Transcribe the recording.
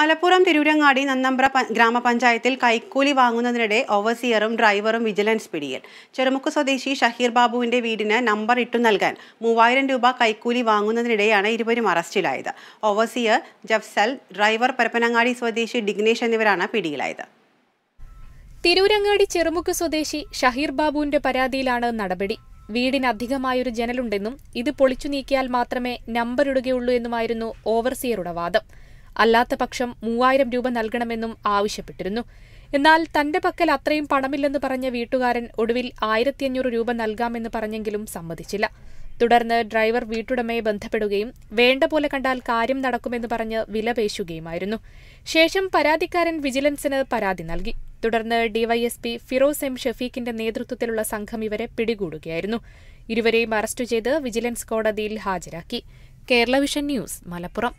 മലപ്പുറം തിരൂരങ്ങാടി നന്നമ്പ്ര ഗ്രാമപഞ്ചായത്തിൽ കൈക്കൂലി വാങ്ങുന്നതിനിടെ ഓവർസിയറും ഡ്രൈവറും വിജിലൻസ് പിടിയിൽ ചെറുമുക്ക് സ്വദേശി ഷഹീർ ബാബുവിന്റെ വീടിന് നമ്പർ ഇട്ടു നൽകാൻ മൂവായിരം രൂപ കൈക്കൂലി വാങ്ങുന്നതിനിടെയാണ് ഇരുവരും അറസ്റ്റിലായത് ഓവർസിയർ ജഫ്സൽ ഡ്രൈവർ പരപ്പനങ്ങാടി സ്വദേശി ഡിഗ്നേഷ് എന്നിവരാണ് പിടിയിലായത് തിരൂരങ്ങാടി ചെറുമുക്ക് സ്വദേശി ഷഹീർ ബാബുവിന്റെ പരാതിയിലാണ് നടപടി വീടിനധികമായൊരു ജനലുണ്ടെന്നും ഇത് പൊളിച്ചു നീക്കിയാൽ മാത്രമേ നമ്പർ ഇടുകയുള്ളൂ എന്നുമായിരുന്നു ഓവർസിയറുടെ വാദം പക്ഷം മൂവായിരം രൂപ നൽകണമെന്നും ആവശ്യപ്പെട്ടിരുന്നു എന്നാൽ തന്റെ പക്കൽ അത്രയും പണമില്ലെന്ന് പറഞ്ഞ വീട്ടുകാരൻ ഒടുവിൽ അഞ്ഞൂറ് രൂപ നൽകാമെന്ന് പറഞ്ഞെങ്കിലും സമ്മതിച്ചില്ല തുടർന്ന് ഡ്രൈവർ വീട്ടുടമയെ ബന്ധപ്പെടുകയും വേണ്ട പോലെ കണ്ടാൽ കാര്യം നടക്കുമെന്ന് പറഞ്ഞ് വിലപേശുകയുമായിരുന്നു ശേഷം പരാതിക്കാരൻ വിജിലൻസിന് പരാതി നൽകി തുടർന്ന് ഡിവൈഎസ്പി ഫിറോസ് എം ഷെഫീഖിന്റെ നേതൃത്വത്തിലുള്ള സംഘം ഇവരെ പിടികൂടുകയായിരുന്നു ഇരുവരെയും അറസ്റ്റ് ചെയ്ത് വിജിലൻസ് കോടതിയിൽ ഹാജരാക്കി കേരള വിഷൻ ന്യൂസ് മലപ്പുറം